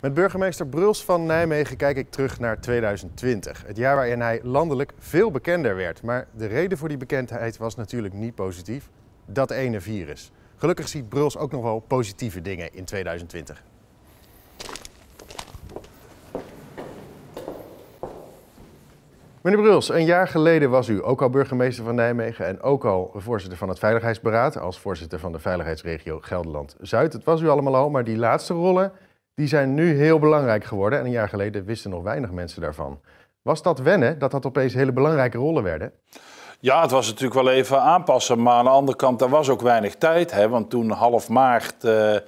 Met burgemeester Bruls van Nijmegen kijk ik terug naar 2020. Het jaar waarin hij landelijk veel bekender werd. Maar de reden voor die bekendheid was natuurlijk niet positief. Dat ene virus. Gelukkig ziet Bruls ook nog wel positieve dingen in 2020. Meneer Bruls, een jaar geleden was u ook al burgemeester van Nijmegen en ook al voorzitter van het Veiligheidsberaad als voorzitter van de Veiligheidsregio Gelderland-Zuid. Het was u allemaal al, maar die laatste rollen die zijn nu heel belangrijk geworden en een jaar geleden wisten nog weinig mensen daarvan. Was dat wennen dat dat opeens hele belangrijke rollen werden? Ja, het was natuurlijk wel even aanpassen, maar aan de andere kant, er was ook weinig tijd. Hè, want toen half maart eh, eh,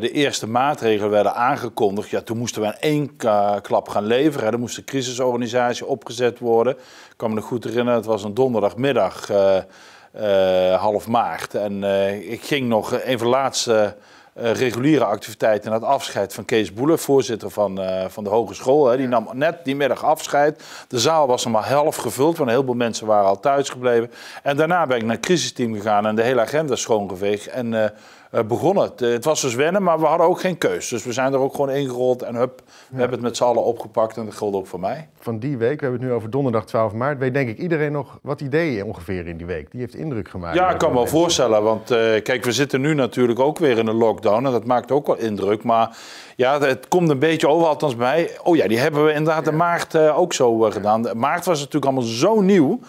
de eerste maatregelen werden aangekondigd, ja, toen moesten we in één klap gaan leveren. Er moest een crisisorganisatie opgezet worden. Ik kan me nog goed herinneren, het was een donderdagmiddag, eh, half maart. En ik ging nog even laatst de laatste eh, reguliere activiteiten en het afscheid van Kees Boele, voorzitter van, eh, van de hogeschool. Hè. Die nam net die middag afscheid. De zaal was nog maar half gevuld, want heel veel mensen waren al thuisgebleven. En daarna ben ik naar het crisisteam gegaan en de hele agenda schoongeveegd. En eh, eh, begonnen. Eh, het. was dus wennen, maar we hadden ook geen keus. Dus we zijn er ook gewoon ingerold en hup, we hebben het met z'n allen opgepakt en dat geldt ook voor mij. Van die week, we hebben het nu over donderdag 12 maart, weet denk ik iedereen nog wat ideeën ongeveer in die week. Die heeft indruk gemaakt. Ja, ik kan me wel voorstellen, want eh, kijk, we zitten nu natuurlijk ook weer in een lockdown en dat maakt ook wel indruk. Maar ja, het komt een beetje over, althans bij Oh ja, die hebben we inderdaad in maart ook zo gedaan. Maart was natuurlijk allemaal zo nieuw.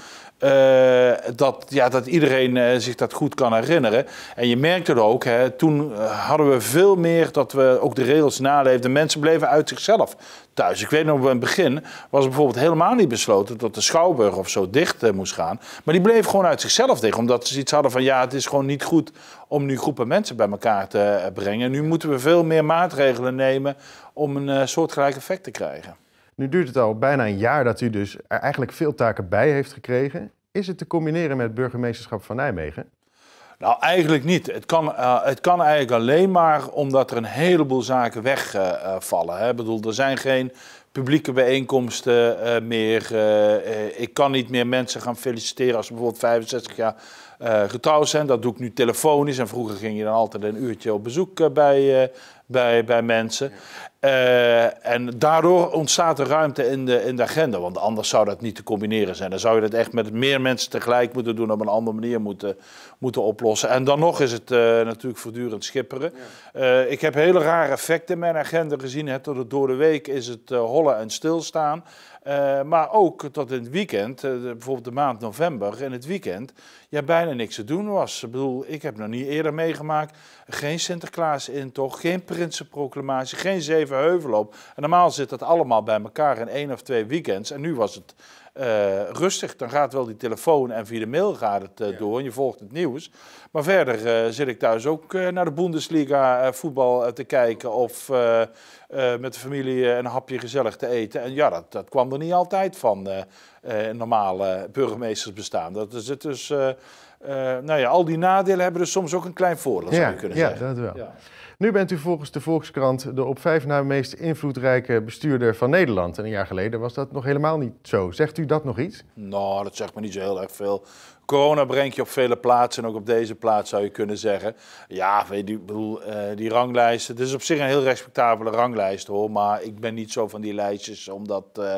Eh, dat, ja, dat iedereen eh, zich dat goed kan herinneren. En je merkt het ook, hè, toen eh, hadden we veel meer dat we ook de regels naleefden. Mensen bleven uit zichzelf thuis. Ik weet nog, in het begin was bijvoorbeeld helemaal niet besloten dat de schouwburg of zo dicht moest gaan. Maar die bleef gewoon uit zichzelf dicht, omdat ze iets hadden van ja, het is gewoon niet goed om nu groepen mensen bij elkaar te brengen. Nu moeten we veel meer maatregelen nemen om een soortgelijk effect te krijgen. Nu duurt het al bijna een jaar dat u dus er eigenlijk veel taken bij heeft gekregen. Is het te combineren met het burgemeesterschap van Nijmegen? Nou, eigenlijk niet. Het kan, eh, het kan eigenlijk alleen maar omdat er een heleboel zaken wegvallen. Eh, eh, uh, ik bedoel, er zijn geen publieke bijeenkomsten meer. ik kan niet meer mensen gaan feliciteren als ze bijvoorbeeld 65 jaar getrouwd zijn. Dat doe ik nu telefonisch. En vroeger ging je dan altijd een uurtje op bezoek bij, bij, bij mensen. Eh, en daardoor ontstaat er ruimte in de, in de agenda. Want anders zou dat niet te combineren zijn. Dan zou je dat echt met meer mensen tegelijk moeten doen. Op een andere manier moeten, moeten oplossen. En dan nog is het eh, natuurlijk voortdurend schipperen. Eh, ik heb hele rare effecten in mijn agenda gezien. Hè, tot het door de week is het hollen en stilstaan. Eh, maar ook tot in het weekend, eh, bijvoorbeeld de maand november en het weekend, ja, bijna niks te doen was. Ik bedoel, ik heb nog niet eerder meegemaakt. Geen Sinterklaas-intocht, geen Prinsenproclamatie, geen Zevenheuvelloop. normaal zit dat allemaal bij elkaar in één of twee weekends. En nu was het eh, rustig. Dan gaat wel die telefoon en via de mail gaat het eh, door en je volgt het nieuws. Maar verder eh, zit ik thuis ook naar de Bundesliga voetbal te kijken of met de familie een hapje gezellig te eten. En ja, dat, dat kwam er niet altijd van normale burgemeesters bestaan. Dat is het dus. Eh, nou ja, al die nadelen hebben er dus soms ook een klein voordeel, zou je kunnen zeggen. Ja, dat wel. Nu bent u volgens de Volkskrant de op vijf na meest invloedrijke bestuurder van Nederland. En een jaar geleden was dat nog helemaal niet zo. Zegt u dat nog iets? Nou, dat zegt me niet zo heel erg veel. Corona brengt je op vele plaatsen, en ook op deze plaats zou je kunnen zeggen. Ja, weet je, bedoel, eh, die ranglijsten. Het is op zich een heel respectabele ranglijst hoor. Maar ik ben niet zo van die lijstjes, omdat. Eh,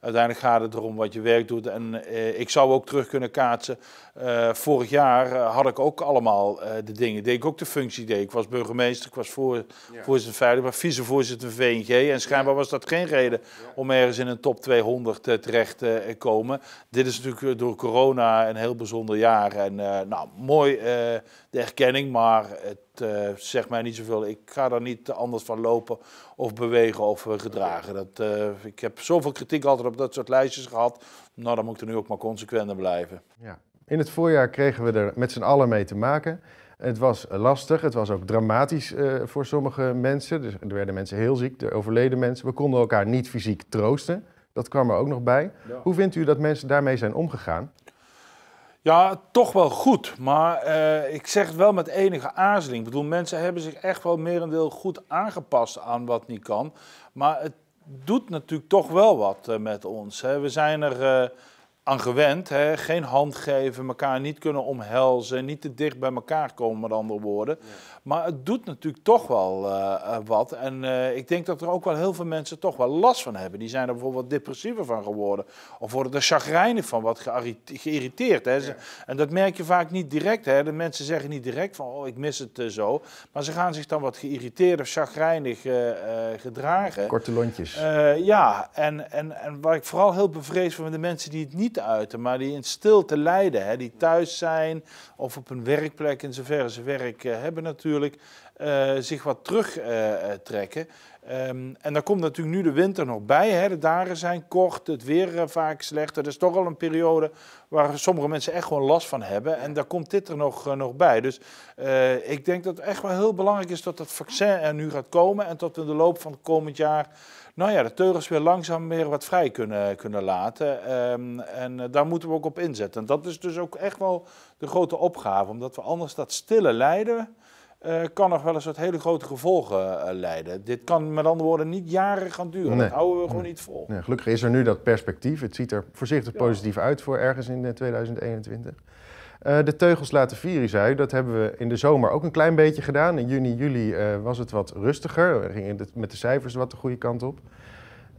uiteindelijk gaat het erom wat je werk doet. En ik zou ook terug kunnen kaatsen eh, vorig jaar eh, had ik ook allemaal eh, de dingen. Deed ik ook de functie. Deed. Ik was burgemeester, ik was voorzitter van voorzitter veilig, maar van VNG. En schijnbaar was dat geen reden om ergens in een top 200 terecht te komen. Dit is natuurlijk door corona een heel bijzonder jaar. En nou, mooi de erkenning, maar het zegt mij niet zoveel. Ik ga daar niet anders van lopen of bewegen of gedragen. Dat, ik heb zoveel kritiek altijd op dat soort lijstjes gehad. Nou, dan moet ik er nu ook maar consequenter blijven. Ja. In het voorjaar kregen we er met z'n allen mee te maken. Het was lastig, het was ook dramatisch eh, voor sommige mensen. Dus er werden mensen heel ziek, er overleden mensen. We konden elkaar niet fysiek troosten. Dat kwam er ook nog bij. Hoe vindt u dat mensen daarmee zijn omgegaan? Ja, toch wel goed. Maar eh, ik zeg het wel met enige aarzeling. Ik bedoel, mensen hebben zich echt wel merendeel goed aangepast aan wat niet kan. Maar het doet natuurlijk toch wel wat eh, met ons. Hè. We zijn er aan gewend. Hè? Geen hand geven, elkaar niet kunnen omhelzen, niet te dicht bij elkaar komen met andere woorden. Maar het doet natuurlijk toch wel eh, eh, wat. En eh, ik denk dat er ook wel heel veel mensen toch wel last van hebben. Die zijn er bijvoorbeeld depressiever van geworden. Of worden er chagrijnig van wat geïrriteerd. Hè. En dat merk je vaak niet direct. Hè. De mensen zeggen niet direct van, oh, ik mis het zo. Maar ze gaan zich dan wat geïrriteerd of chagrijnig gedragen. Korte lontjes. ja, en, en, en waar ik vooral heel bevreesd van de mensen die het niet uiten, maar die in stilte lijden. Hè. Die thuis zijn of op een werkplek in zoverre ze werk hebben natuurlijk natuurlijk eh, zich wat terugtrekken. Eh, eh, ehm, en dan komt natuurlijk nu de winter nog bij. Hè. De dagen zijn kort, het weer vaak slecht. Dat is toch al een periode waar sommige mensen echt gewoon last van hebben. En daar komt dit er nog, nog bij. Dus ik denk dat het echt wel heel belangrijk is dat dat vaccin er nu gaat komen. En dat we in de loop van het komend jaar nou ja, de teugels weer langzaam meer wat vrij kunnen, kunnen laten. Ehm, en daar moeten we ook op inzetten. En dat is dus ook echt wel de grote opgave, omdat we anders dat stille lijden eh, kan nog wel eens wat hele grote gevolgen eh, leiden. Dit kan met andere woorden niet jaren gaan duren. Dat houden we gewoon niet vol. Nee, gelukkig is er nu dat perspectief. Het ziet er voorzichtig positief uit voor ergens in 2021. Eh, de teugels laten vieren, zei Dat hebben we in de zomer ook een klein beetje gedaan. In juni, juli was het wat rustiger. We gingen met de cijfers wat de goede kant op.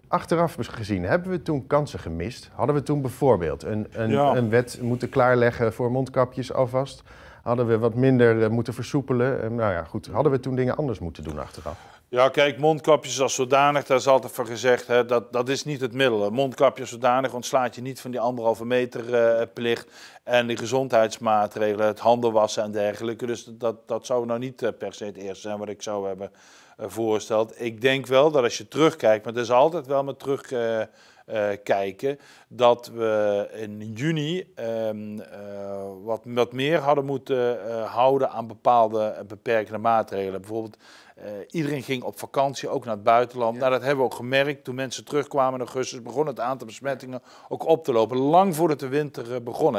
Achteraf gezien, hebben we toen kansen gemist? Hadden we toen bijvoorbeeld een, een, een wet moeten klaarleggen voor mondkapjes alvast? hadden we wat minder eh, moeten versoepelen. nou ja, goed, hadden we toen dingen anders moeten doen achteraf? Ja, kijk, mondkapjes als zodanig, daar is altijd van gezegd, hè, dat, dat is niet het middel. Mondkapjes zodanig ontslaat je niet van die anderhalve meter eh, plicht en die gezondheidsmaatregelen, het handenwassen en dergelijke. Dus dat, dat zou nou niet eh, per se het eerste zijn wat ik zou hebben voorgesteld. Ik denk wel dat als je terugkijkt, maar dat is altijd wel met terug eh, kijken dat we in juni ehm, eh, wat, wat meer hadden moeten eh, houden aan bepaalde beperkende maatregelen. Bijvoorbeeld, iedereen ging op vakantie, ook naar het buitenland. Nou, dat hebben we ook gemerkt. Toen mensen terugkwamen in augustus begon het aantal besmettingen ook op te lopen. Lang voordat de winter begon.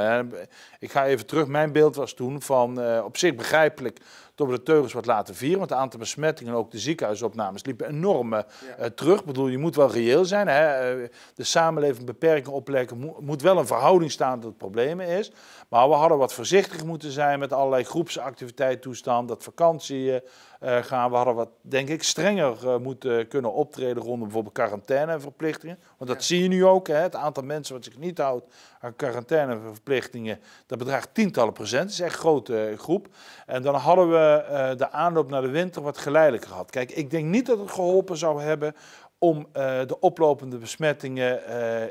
Ik ga even terug. Mijn beeld was toen van op zich begrijpelijk door we de teugels wat laten vieren. Want het aantal besmettingen en ook de ziekenhuisopnames liepen enorm eh, eh, terug. Ik bedoel, je moet wel reëel zijn. Hè? Eh, de samenleving beperkingen opleggen moet wel een verhouding staan dat het probleem is. Maar we hadden wat voorzichtig moeten zijn met allerlei groepsactiviteit toestand, dat vakantie gaan. We hadden wat, denk ik, strenger moeten kunnen optreden rondom bijvoorbeeld quarantaine verplichtingen. Want dat zie je nu ook. Hè? Het aantal mensen wat zich niet houdt aan quarantaine verplichtingen, dat bedraagt tientallen procent. Dat is echt een grote groep. En dan hadden we eh, eh, de aanloop naar de winter wat geleidelijker gehad. Kijk, ik denk niet dat het geholpen zou hebben om eh, de oplopende besmettingen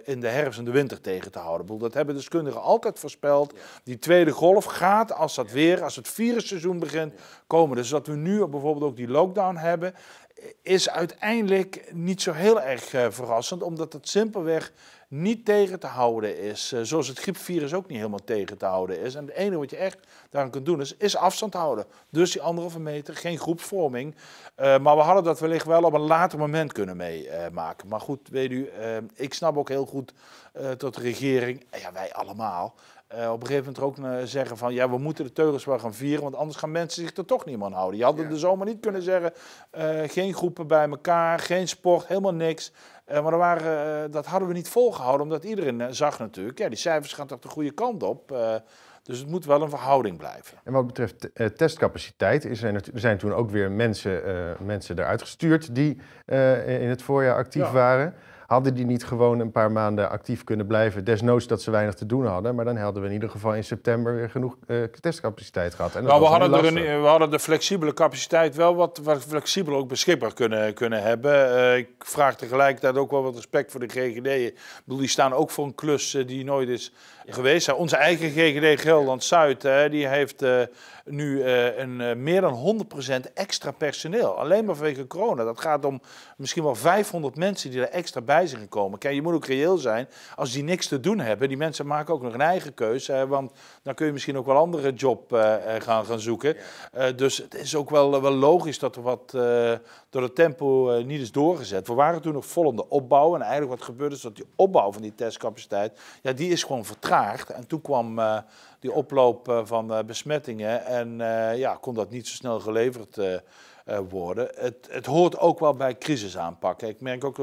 in de herfst en de winter tegen te houden. dat hebben deskundigen altijd voorspeld. Die tweede golf gaat, als dat weer, als het virusseizoen begint, komen. Dus dat we nu bijvoorbeeld ook die lockdown hebben, is uiteindelijk niet zo heel erg verrassend, omdat het simpelweg niet tegen te houden is. Eh, zoals het griepvirus ook niet helemaal tegen te houden is. En het enige wat je echt daaraan kunt doen is, afstand houden. Dus die anderhalve meter, geen groepsvorming. Eh, maar we hadden dat wellicht wel op een later moment kunnen meemaken. maar goed, weet u, eh, ik snap ook heel goed dat de regering, ja wij allemaal, op een gegeven moment ook zeggen van ja, we moeten de teugels wel gaan vieren, want anders gaan mensen zich er toch niet meer aan houden. Je had ja. er dus zomaar niet kunnen zeggen, geen groepen bij elkaar, geen sport, helemaal niks. Eh, maar eh, dat hadden we niet volgehouden, omdat iedereen eh, zag natuurlijk, ja, die cijfers gaan toch de goede kant op. Dus het moet wel een verhouding blijven. En wat betreft testcapaciteit, is er, er, zijn toen ook weer mensen, mensen eruit gestuurd die in het voorjaar actief waren. Hadden die niet gewoon een paar maanden actief kunnen blijven, desnoods dat ze weinig te doen hadden, maar dan hadden we in ieder geval in september weer genoeg eh, testcapaciteit gehad. nou, we, hadden we hadden de flexibele capaciteit wel wat, wat flexibel ook beschikbaar kunnen, kunnen hebben. Eh, ik vraag tegelijkertijd ook wel wat respect voor de GGD'en. Ik bedoel, die staan ook voor een klus eh, die nooit is geweest. Nou, onze eigen GGD Gelderland-Zuid, die heeft nu een, meer dan 100% extra personeel. Alleen maar vanwege corona. Dat gaat om misschien wel 500 mensen die er extra bij gekomen. Kijk, je moet ook reëel zijn. Als die niks te doen hebben, die mensen maken ook nog een eigen keuze. Hè, want dan kun je misschien ook wel andere job eh, eh, gaan, gaan zoeken. Eh, dus het is ook wel, wel logisch dat er wat uh, door het tempo niet is doorgezet. We waren toen nog vol opbouw. En eigenlijk wat gebeurde is dat die opbouw van die testcapaciteit, ja, die is gewoon vertraagd. En toen kwam die oploop eh, van eh, besmettingen. En eh, ja, kon dat niet zo snel geleverd worden. Het, het hoort ook wel bij aanpakken. Ik merk ook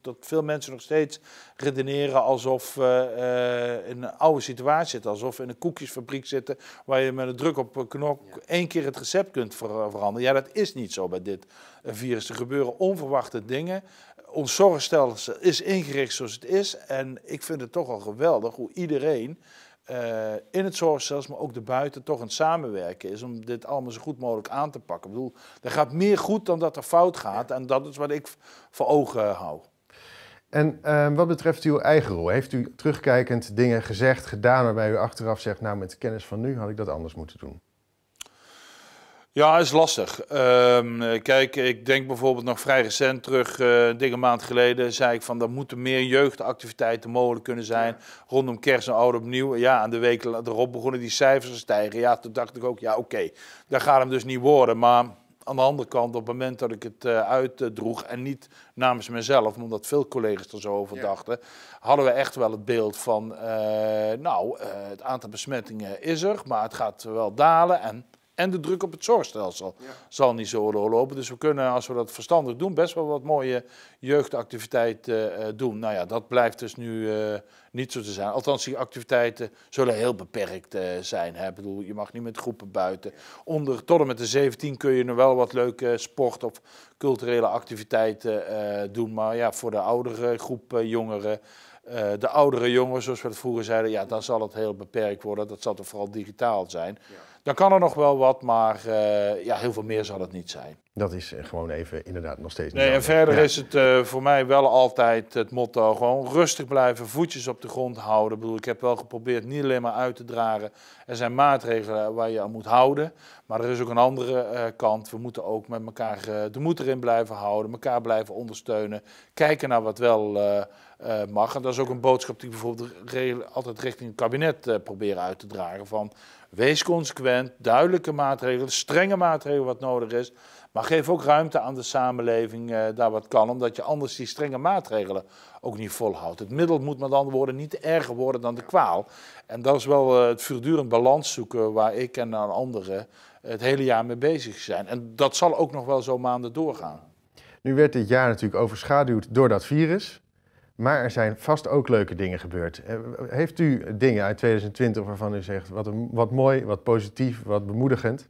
dat veel mensen nog steeds redeneren alsof we in een oude situatie zitten. Alsof we in een koekjesfabriek zitten waar je met een druk op knok knop één keer het recept kunt veranderen. Ja, dat is niet zo bij dit virus. Er gebeuren onverwachte dingen ons zorgstelsel is ingericht zoals het is. En ik vind het toch al geweldig hoe iedereen eh, in het zorgstelsel, maar ook buiten toch een samenwerken is om dit allemaal zo goed mogelijk aan te pakken. Ik bedoel, er gaat meer goed dan dat er fout gaat en dat is wat ik voor ogen hou. En ehm, wat betreft uw eigen rol, heeft u terugkijkend dingen gezegd, gedaan waarbij u achteraf zegt, nou met de kennis van nu had ik dat anders moeten doen? Ja, is lastig. Ehm, kijk, ik denk bijvoorbeeld nog vrij recent terug, uh, eh, een maand geleden, zei ik van er moeten meer jeugdactiviteiten mogelijk kunnen zijn rondom kerst en oud opnieuw. Ja, aan de weken erop begonnen die cijfers te stijgen. Ja, toen dacht ik ook, ja oké, okay, daar gaat hem dus niet worden. Maar aan de andere kant, op het moment dat ik het eh, uitdroeg, en niet namens mezelf, omdat veel collega's er zo over dachten, hadden we echt wel het beeld van, eh, nou, het aantal besmettingen is er, maar het gaat wel dalen en en de druk op het zorgstelsel zal niet zo doorlopen. Dus we kunnen, als we dat verstandig doen, best wel wat mooie jeugdactiviteiten eh, doen. Nou ja, dat blijft dus nu eh, niet zo te zijn. Althans, die activiteiten zullen heel beperkt eh, zijn. Hè? Ik bedoel, je mag niet met groepen buiten. Onder, tot en met de 17 kun je nog wel wat leuke sport of culturele activiteiten doen. Maar ja, voor de oudere groep jongeren. de oudere jongeren, zoals we het vroeger zeiden, ja, dan zal het heel beperkt worden. Dat zal toch vooral digitaal zijn. Ja dan kan er nog wel wat, maar eh, ja, heel veel meer zal het niet zijn. Dat is eh, gewoon even inderdaad nog steeds Nee, en verder is het eh, voor mij wel altijd het motto: gewoon rustig blijven, voetjes op de grond houden. Ik bedoel, ik heb wel geprobeerd niet alleen maar uit te dragen. Er zijn maatregelen waar je aan moet houden. Maar er is ook een andere kant. We moeten ook met elkaar de moed erin blijven houden, elkaar blijven ondersteunen. Kijken naar wat wel. mag. En dat is ook een boodschap die ik bijvoorbeeld altijd richting het kabinet uh, probeer uit te dragen. Van Wees consequent, duidelijke maatregelen, strenge maatregelen wat nodig is. Maar geef ook ruimte aan de samenleving eh, daar wat kan, omdat je anders die strenge maatregelen ook niet volhoudt. Het middel moet met andere woorden niet erger worden dan de kwaal. En dat is wel eh, het voortdurend balans zoeken waar ik en anderen het hele jaar mee bezig zijn. En dat zal ook nog wel zo maanden doorgaan. Nu werd dit jaar natuurlijk overschaduwd door dat virus. Maar er zijn vast ook leuke dingen gebeurd. Eh, heeft u dingen uit 2020 waarvan u zegt wat, wat mooi, wat positief, wat bemoedigend?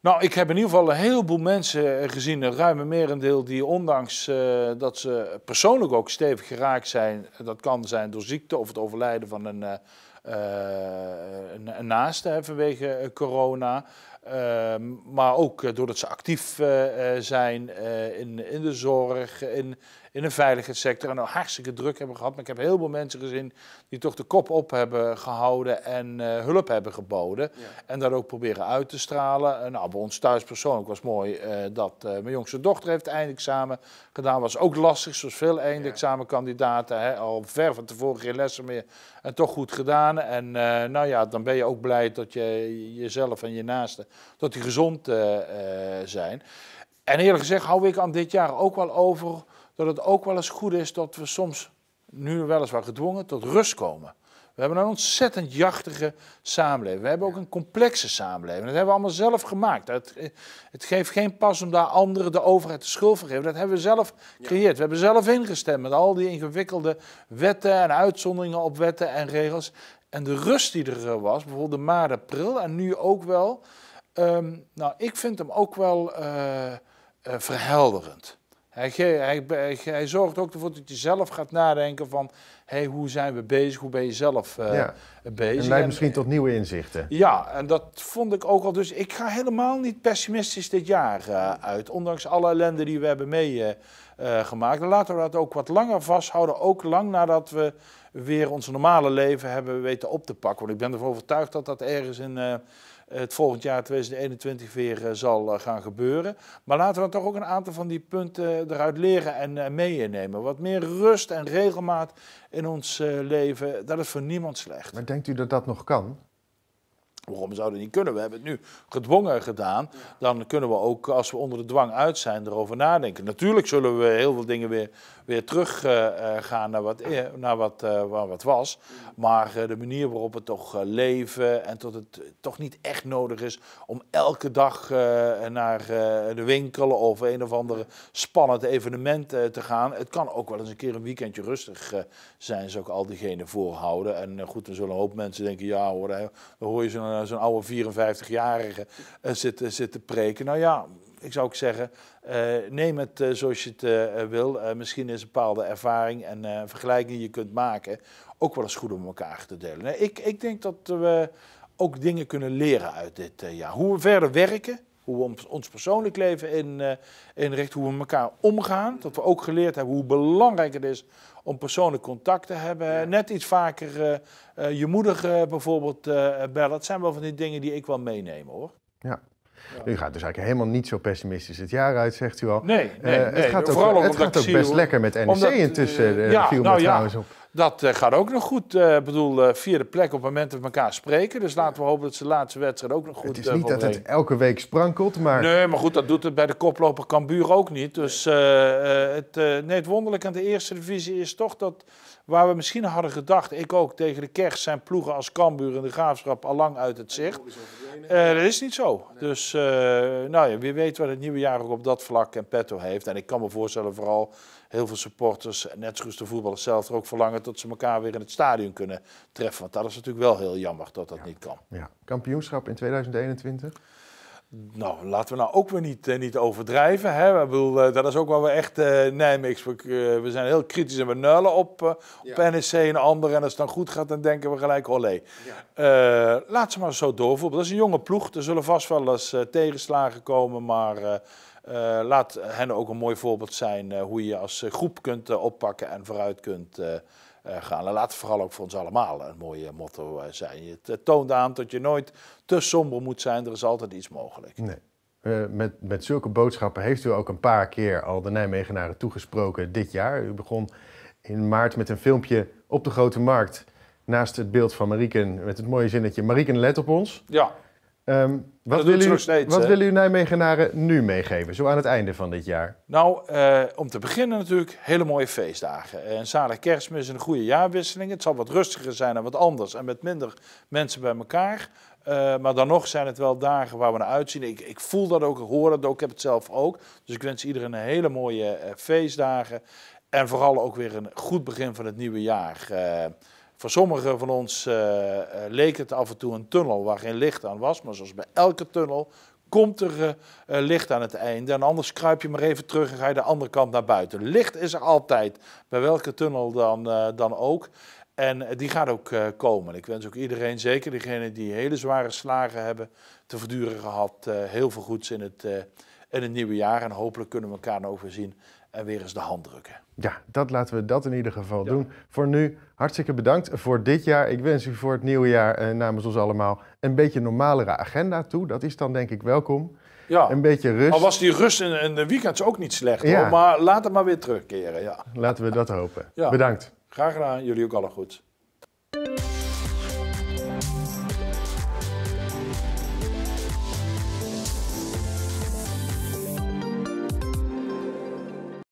Nou, ik heb in ieder geval een heleboel mensen gezien, een ruime merendeel, die ondanks eh, dat ze persoonlijk ook stevig geraakt zijn, dat kan zijn door ziekte of het overlijden van een, eh, eh, naast hè, vanwege eh, corona. Ehm, maar ook eh, doordat ze actief zijn in, in de zorg, in, een de veiligheidssector. En ook hartstikke druk hebben gehad. Maar ik heb heel veel mensen gezien die toch de kop op hebben gehouden en hulp hebben geboden. En dat ook proberen uit te stralen. nou, bij ons thuis persoonlijk was mooi dat mijn jongste dochter heeft eindexamen gedaan. Was ook lastig, zoals veel eindexamenkandidaten. Hè, al ver van tevoren geen lessen meer. En toch goed gedaan. En eh, nou ja, dan ben je ook blij dat je jezelf en je naasten, dat die gezond eh, eh, zijn. En eerlijk gezegd hou ik aan dit jaar ook wel over dat het ook wel eens goed is dat we soms, nu weliswaar gedwongen, tot rust komen. We hebben een ontzettend jachtige samenleving. We hebben ook een complexe samenleving. Dat hebben we allemaal zelf gemaakt. Het, het geeft geen pas om daar anderen, de overheid, de schuld voor geven. Dat hebben we zelf gecreëerd. We hebben zelf ingestemd met al die ingewikkelde wetten en uitzonderingen op wetten en regels. En de rust die er eh, was, bijvoorbeeld de maand april en nu ook wel. Ehm, nou, ik vind hem ook wel eh, eh, verhelderend. Hij, hij, zorgt ook ervoor dat je zelf gaat nadenken van... hey, hoe zijn we bezig? Hoe ben je zelf ja. bezig? En leidt misschien tot nieuwe inzichten. Ja, en dat vond ik ook al. Dus ik ga helemaal niet pessimistisch dit jaar uit. Ondanks alle ellende die we hebben meegemaakt. Uh, gemaakt. Laten we dat ook wat langer vasthouden. Ook lang nadat we weer ons normale leven hebben weten op te pakken. Want ik ben ervan overtuigd dat dat ergens in eh, het volgend jaar 2021 weer eh, zal eh, gaan gebeuren. Maar laten we toch ook een aantal van die punten eruit leren en meenemen. Wat meer rust en regelmaat in ons leven, dat is voor niemand slecht. Maar denkt u dat dat nog kan? Waarom zou dat niet kunnen? We hebben het nu gedwongen gedaan. Dan kunnen we ook, als we onder de dwang uit zijn, erover nadenken. Natuurlijk zullen we heel veel dingen weer, weer terug eh, eh, gaan naar, wat, eh, naar wat, wat was. Maar de manier waarop we toch leven en tot het toch niet echt nodig is om elke dag naar de winkel of een of ander spannend evenement te gaan. Het kan ook wel eens een keer een weekendje rustig zijn, zou ik al diegenen voorhouden. En goed, we zullen een hoop mensen denken, ja hoor, hoor je dan zo'n eh, zo'n oude 54-jarige eh, zit, eh, zit, te preken. Nou ja, ik zou ook zeggen, neem het zoals je het wil. misschien is een bepaalde ervaring en vergelijking die je kunt maken ook wel eens goed om elkaar te delen. Nee, ik, ik denk dat we ook dingen kunnen leren uit dit jaar. Hoe we verder werken, hoe we ons persoonlijk leven in, uh, inrichten, hoe we met elkaar omgaan. Dat we ook geleerd hebben hoe belangrijk het is om persoonlijk contact te hebben. Net iets vaker eh, eh, je moeder eh, bijvoorbeeld bellen. Dat zijn wel van die dingen die ik wel meeneem hoor. Ja, ja. gaat dus eigenlijk helemaal niet zo pessimistisch het jaar uit, zegt u al. Nee, nee, het gaat ook, Vooral best lekker met NEC intussen, uh, ja, viel nou, trouwens op. Dat eh, gaat ook nog goed. Eh, ik bedoel, eh, vierde plek op het moment dat we elkaar spreken. Dus laten we hopen dat ze de laatste wedstrijd ook nog goed Het is niet dat het elke week sprankelt, maar... Nee, maar goed, dat doet het bij de koploper Cambuur ook niet. Dus het, nee, het wonderlijke aan de eerste divisie is toch dat... Waar we misschien hadden gedacht, ik ook, tegen de kerst zijn ploegen als Cambuur en de Graafschap al lang uit het zicht. dat is niet zo. Dus nou ja, wie weet wat het nieuwe jaar ook op dat vlak en petto heeft. En ik kan me voorstellen vooral heel veel supporters, net zoals de voetballers zelf, er ook verlangen tot dat ze elkaar weer in het stadion kunnen treffen. Want dat is natuurlijk wel heel jammer dat dat niet kan. Ja. Kampioenschap in 2021? Nou, laten we nou ook weer niet, eh, niet overdrijven. Hè? Ik bedoel, eh, dat is ook wel we echt eh, Nijmegen... We, we, zijn heel kritisch en we nullen op, uh, op NEC en anderen. En als het dan goed gaat, dan denken we gelijk olé. Ja. laat ze maar zo doorvoeren. Dat is een jonge ploeg. Er zullen vast wel eens tegenslagen komen, maar... Eh, laat hen ook een mooi voorbeeld zijn eh, hoe je als eh, groep kunt oppakken en vooruit kunt gaan. En laat vooral ook voor ons allemaal een mooie motto zijn. Het toont aan dat je nooit te somber moet zijn. Er is altijd iets mogelijk. Nee. met, met zulke boodschappen heeft u ook een paar keer al de Nijmegenaren toegesproken dit jaar. U begon in maart met een filmpje op de Grote Markt naast het beeld van Marieken met het mooie zinnetje... Marieken, let op ons. Ja. Ehm, wat wil wat willen u Nijmegenaren nu meegeven, zo aan het einde van dit jaar? Nou, eh, om te beginnen natuurlijk hele mooie feestdagen. en zalig kerstmis en een goede jaarwisseling. Het zal wat rustiger zijn en wat anders en met minder mensen bij elkaar. Eh, maar dan nog zijn het wel dagen waar we naar uitzien. Ik, ik voel dat ook, ik hoor dat ook, ik heb het zelf ook. Dus ik wens iedereen een hele mooie eh, feestdagen. En vooral ook weer een goed begin van het nieuwe jaar. Voor sommigen van ons eh, eh, leek het af en toe een tunnel waar geen licht aan was, maar zoals bij elke tunnel komt er eh, licht aan het einde. En anders kruip je maar even terug en ga je de andere kant naar buiten. Licht is er altijd, bij welke tunnel dan, dan ook. En die gaat ook komen. Ik wens ook iedereen, zeker degenen die hele zware slagen hebben te verduren gehad, heel veel goeds in het, in het nieuwe jaar. En hopelijk kunnen we elkaar overzien nou en weer eens de hand drukken. Ja, dat laten we dat in ieder geval doen. Voor nu, hartstikke bedankt voor dit jaar. Ik wens u voor het nieuwe jaar eh, namens ons allemaal een beetje normalere agenda toe. Dat is dan denk ik welkom. Ja. Een beetje rust. Al was die rust in, de weekends ook niet slecht, ja. maar laat het maar weer terugkeren. Ja. Laten we dat hopen. Ja. Bedankt. Graag gedaan, jullie ook alle goed.